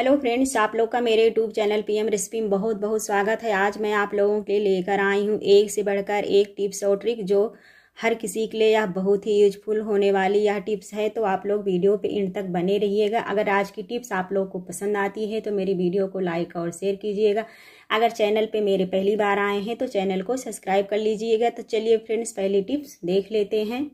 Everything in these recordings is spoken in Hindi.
हेलो फ्रेंड्स आप लोग का मेरे यूट्यूब चैनल पीएम रेसिपी में बहुत बहुत स्वागत है आज मैं आप लोगों के लिए लेकर आई हूँ एक से बढ़कर एक टिप्स और ट्रिक जो हर किसी के लिए यह बहुत ही यूजफुल होने वाली यह टिप्स है तो आप लोग वीडियो पे इंड तक बने रहिएगा अगर आज की टिप्स आप लोग को पसंद आती है तो मेरी वीडियो को लाइक और शेयर कीजिएगा अगर चैनल पर मेरे पहली बार आए हैं तो चैनल को सब्सक्राइब कर लीजिएगा तो चलिए फ्रेंड्स पहली टिप्स देख लेते हैं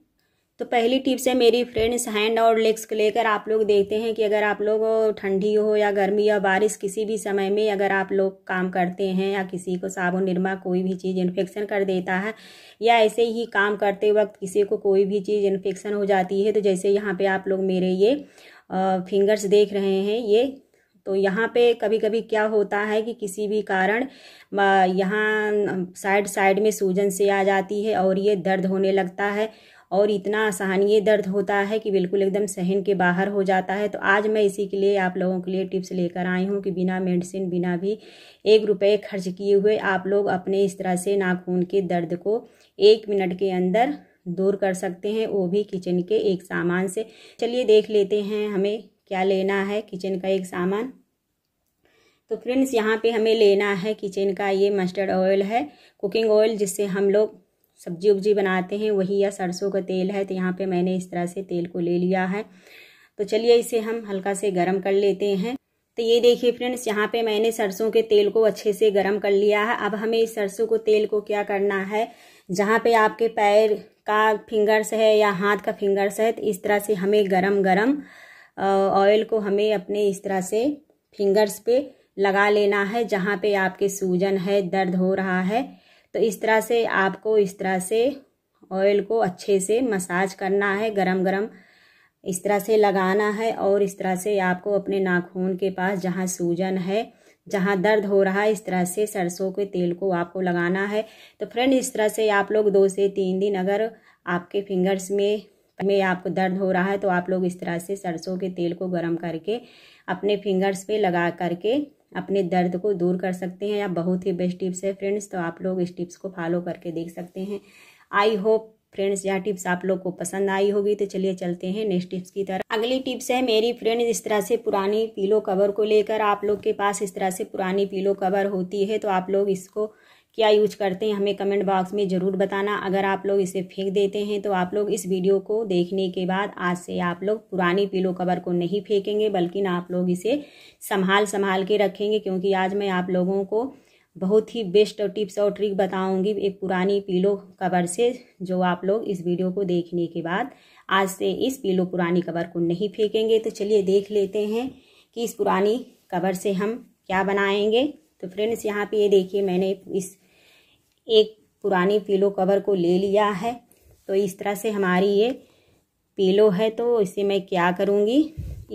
तो पहली टिप्स है मेरी फ्रेंड्स हैंड और लेग्स को लेकर आप लोग देखते हैं कि अगर आप लोग ठंडी हो या गर्मी या बारिश किसी भी समय में अगर आप लोग काम करते हैं या किसी को साबुन निरमा कोई भी चीज़ इन्फेक्शन कर देता है या ऐसे ही काम करते वक्त किसी को कोई भी चीज़ इन्फेक्शन हो जाती है तो जैसे यहाँ पे आप लोग मेरे ये फिंगर्स देख रहे हैं ये तो यहाँ पे कभी कभी क्या होता है कि किसी भी कारण यहाँ साइड साइड में सूजन से आ जाती है और ये दर्द होने लगता है और इतना असहनीय दर्द होता है कि बिल्कुल एकदम सहन के बाहर हो जाता है तो आज मैं इसी के लिए आप लोगों के लिए टिप्स लेकर आई हूँ कि बिना मेडिसिन बिना भी एक रुपये खर्च किए हुए आप लोग अपने इस तरह से नाखून के दर्द को एक मिनट के अंदर दूर कर सकते हैं वो भी किचन के एक सामान से चलिए देख लेते हैं हमें क्या लेना है किचन का एक सामान तो फ्रेंड्स यहाँ पे हमें लेना है किचन का ये मस्टर्ड ऑयल है कुकिंग ऑयल जिससे हम लोग सब्जी उब्जी बनाते हैं वही या सरसों का तेल है तो यहाँ पे मैंने इस तरह से तेल को ले लिया है तो चलिए इसे हम हल्का से गर्म कर लेते हैं तो ये देखिए फ्रेंड्स यहाँ पे मैंने सरसों के तेल को अच्छे से गर्म कर लिया है अब हमें इस सरसों को तेल को क्या करना है जहाँ पे आपके पैर का फिंगर्स है या हाथ का फिंगर्स है तो इस तरह से हमें गरम गरम ऑयल को हमें अपने इस तरह से फिंगर्स पे लगा लेना है जहाँ पे आपके सूजन है दर्द हो रहा है तो इस तरह से आपको इस तरह से ऑयल को अच्छे से मसाज करना है गरम गरम इस तरह से लगाना है और इस तरह से आपको अपने नाखून के पास जहाँ सूजन है जहाँ दर्द हो रहा है इस तरह से सरसों के तेल को आपको लगाना है तो फ्रेंड इस तरह से आप लोग दो से तीन दिन अगर आपके फिंगर्स में में आपको दर्द हो रहा है तो आप लोग इस तरह से सरसों के तेल को गर्म करके अपने फिंगर्स पे लगा करके अपने दर्द को दूर कर सकते हैं या बहुत ही बेस्ट टिप्स है फ्रेंड्स तो आप लोग इस टिप्स को फॉलो करके देख सकते हैं आई होप फ्रेंड्स यह टिप्स आप लोग को पसंद आई होगी तो चलिए चलते हैं नेक्स्ट टिप्स की तरफ अगली टिप्स है मेरी फ्रेंड इस तरह से पुरानी पीलो कवर को लेकर आप लोग के पास इस तरह से पुरानी पीलो कवर होती है तो आप लोग इसको क्या यूज करते हैं हमें कमेंट बॉक्स में ज़रूर बताना अगर आप लोग इसे फेंक देते हैं तो आप लोग इस वीडियो को देखने के बाद आज से आप लोग पुरानी पिलो कवर को नहीं फेंकेंगे बल्कि ना आप लोग इसे संभाल संभाल के रखेंगे क्योंकि आज मैं आप लोगों को बहुत ही बेस्ट और टिप्स और ट्रिक बताऊंगी एक पुरानी पीलो कवर से जो आप लोग इस वीडियो को देखने के बाद आज से इस पीलो पुरानी कवर को नहीं फेंकेंगे तो चलिए देख लेते हैं कि इस पुरानी कवर से हम क्या बनाएंगे तो फ्रेंड्स यहाँ पे ये देखिए मैंने इस एक पुरानी पीलो कवर को ले लिया है तो इस तरह से हमारी ये पीलो है तो इसे मैं क्या करूँगी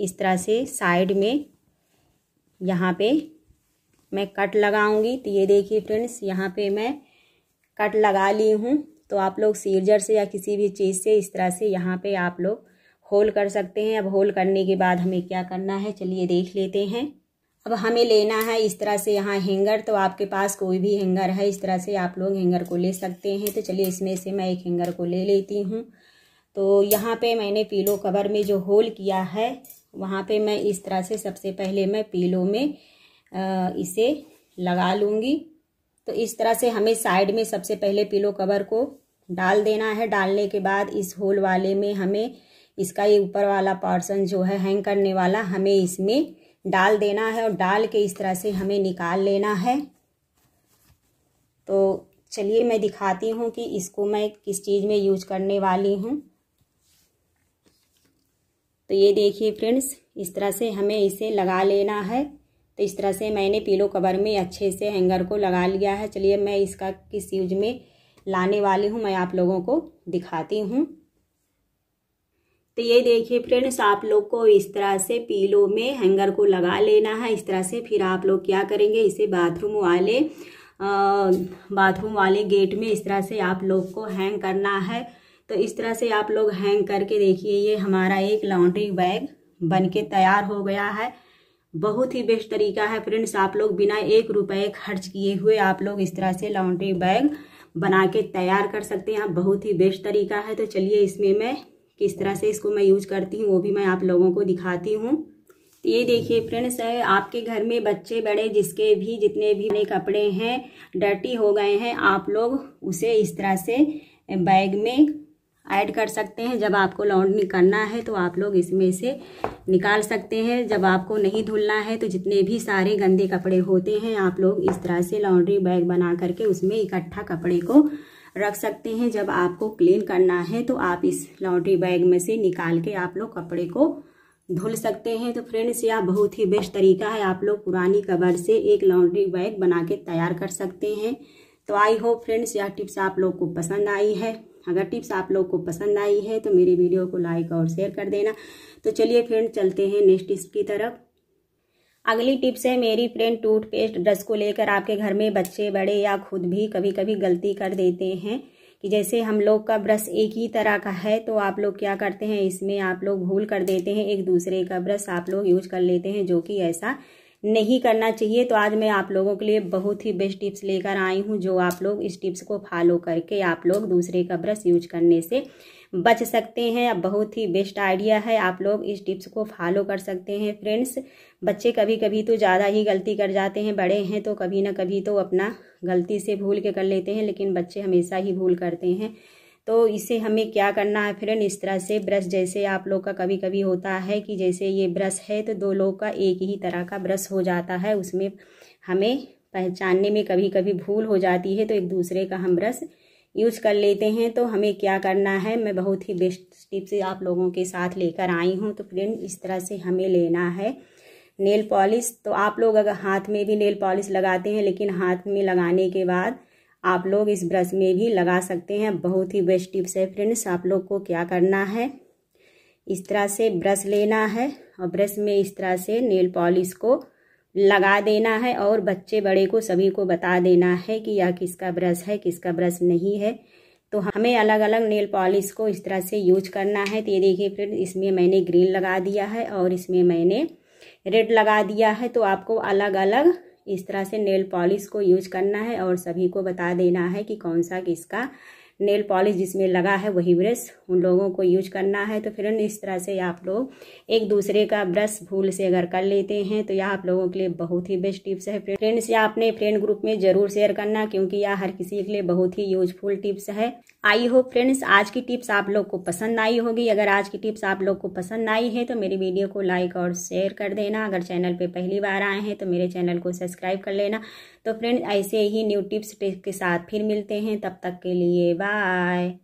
इस तरह से साइड में यहाँ पे मैं कट लगाऊंगी तो ये देखिए फ्रेंड्स यहाँ पे मैं कट लगा ली हूँ तो आप लोग सीरजर से या किसी भी चीज़ से इस तरह से यहाँ पे आप लोग होल कर सकते हैं अब होल करने के बाद हमें क्या करना है चलिए देख लेते हैं अब हमें लेना है इस तरह से यहाँ हैंगर तो आपके पास कोई भी हैंगर है इस तरह से आप लोग हैंगर को ले सकते हैं तो चलिए इसमें से मैं एक हैंगर को ले लेती हूँ तो यहाँ पे मैंने पीलो कवर में जो होल किया है वहाँ पे मैं इस तरह से सबसे पहले मैं पीलो में इसे लगा लूँगी तो इस तरह से हमें साइड में सबसे पहले पीलो कवर को डाल देना है डालने के बाद इस होल वाले में हमें इसका ये ऊपर वाला पार्सन जो है हैंग करने वाला हमें इसमें डाल देना है और डाल के इस तरह से हमें निकाल लेना है तो चलिए मैं दिखाती हूँ कि इसको मैं किस चीज़ में यूज करने वाली हूँ तो ये देखिए फ्रेंड्स इस तरह से हमें इसे लगा लेना है तो इस तरह से मैंने पीलो कवर में अच्छे से हैंगर को लगा लिया है चलिए मैं इसका किस यूज में लाने वाली हूँ मैं आप लोगों को दिखाती हूँ तो ये देखिए फ्रेंड्स आप लोग को इस तरह से पीलो में हैंगर को लगा लेना है इस तरह से फिर आप लोग क्या करेंगे इसे बाथरूम वाले बाथरूम वाले गेट में इस तरह से आप लोग को हैंग करना है तो इस तरह से आप लोग हैंग करके देखिए ये हमारा एक लॉन्ड्री बैग बन के तैयार हो गया है बहुत ही बेस्ट तरीका है फ्रेंड्स आप लोग बिना एक रुपए खर्च किए हुए आप लोग इस तरह से लॉन्ड्री बैग बना के तैयार कर सकते हैं बहुत ही बेस्ट तरीका है तो चलिए इसमें मैं किस तरह से इसको मैं यूज करती हूँ वो भी मैं आप लोगों को दिखाती हूँ तो ये देखिए फ्रेंड्स आपके घर में बच्चे बड़े जिसके भी जितने भी नए कपड़े हैं डर्टी हो गए हैं आप लोग उसे इस तरह से बैग में ऐड कर सकते हैं जब आपको लॉन्ड्री करना है तो आप लोग इसमें से निकाल सकते हैं जब आपको नहीं धुलना है तो जितने भी सारे गंदे कपड़े होते हैं आप लोग इस तरह से लॉन्ड्री बैग बना करके उसमें इकट्ठा कपड़े को रख सकते हैं जब आपको क्लीन करना है तो आप इस लॉन्ड्री बैग में से निकाल के आप लोग कपड़े को धुल सकते हैं तो फ्रेंड्स यह बहुत ही बेस्ट तरीका है आप लोग पुरानी कबर से एक लॉन्ड्री बैग बना के तैयार कर सकते हैं तो आई होप फ्रेंड्स यह टिप्स आप लोग को पसंद आई है अगर टिप्स आप लोग को पसंद आई है तो मेरी वीडियो को लाइक और शेयर कर देना तो चलिए फ्रेंड चलते हैं नेक्स्ट टिप्स की तरफ अगली टिप्स है मेरी फ्रेंड टूथपेस्ट ब्रश को लेकर आपके घर में बच्चे बड़े या खुद भी कभी कभी गलती कर देते हैं कि जैसे हम लोग का ब्रश एक ही तरह का है तो आप लोग क्या करते हैं इसमें आप लोग भूल कर देते हैं एक दूसरे का ब्रश आप लोग यूज कर लेते हैं जो कि ऐसा नहीं करना चाहिए तो आज मैं आप लोगों के लिए बहुत ही बेस्ट टिप्स लेकर आई हूँ जो आप लोग इस टिप्स को फॉलो करके आप लोग दूसरे का ब्रश यूज करने से बच सकते हैं बहुत ही बेस्ट आइडिया है आप लोग इस टिप्स को फॉलो कर सकते हैं फ्रेंड्स बच्चे कभी कभी तो ज़्यादा ही गलती कर जाते हैं बड़े हैं तो कभी ना कभी तो अपना गलती से भूल के कर लेते हैं लेकिन बच्चे हमेशा ही भूल करते हैं तो इसे हमें क्या करना है फ्रेंड इस तरह से ब्रश जैसे आप लोग का कभी कभी होता है कि जैसे ये ब्रश है तो दो लोग का एक ही तरह का ब्रश हो जाता है उसमें हमें पहचानने में कभी कभी भूल हो जाती है तो एक दूसरे का हम ब्रश यूज कर लेते हैं तो हमें क्या करना है मैं बहुत ही बेस्ट टिप्स आप लोगों के साथ लेकर आई हूँ तो फ्रेंड इस तरह से हमें लेना है नेल पॉलिश तो आप लोग अगर हाथ में भी नेल पॉलिश लगाते हैं लेकिन हाथ में लगाने के बाद आप लोग इस ब्रश में भी लगा सकते हैं बहुत ही बेस्ट टिप्स है फ्रेंड्स आप लोग को क्या करना है इस तरह से ब्रश लेना है और ब्रश में इस तरह से नेल पॉलिश को लगा देना है और बच्चे बड़े को सभी को बता देना है कि यह किसका ब्रश है किसका ब्रश नहीं है तो हमें अलग अलग नेल पॉलिश को इस तरह से यूज करना है तो ये देखिए फिर इसमें मैंने ग्रीन लगा दिया है और इसमें मैंने रेड लगा दिया है तो आपको अलग अलग इस तरह से नेल पॉलिश को यूज करना है और सभी को बता देना है कि कौन सा किसका नेल पॉलिश जिसमें लगा है वही ब्रश उन लोगों को यूज करना है तो फिर इस तरह से आप लोग एक दूसरे का ब्रश भूल से अगर कर लेते हैं तो यह आप लोगों के लिए बहुत ही बेस्ट टिप्स है फ्रेंड्स या अपने फ्रेंड ग्रुप में जरूर शेयर करना क्योंकि यह हर किसी के लिए बहुत ही यूजफुल टिप्स है आई होप फ्रेंड्स आज की टिप्स आप लोग को पसंद आई होगी अगर आज की टिप्स आप लोग को पसंद आई है तो मेरी वीडियो को लाइक और शेयर कर देना अगर चैनल पे पहली बार आए हैं तो मेरे चैनल को सब्सक्राइब कर लेना तो फ्रेंड्स ऐसे ही न्यू टिप्स के साथ फिर मिलते हैं तब तक के लिए बाय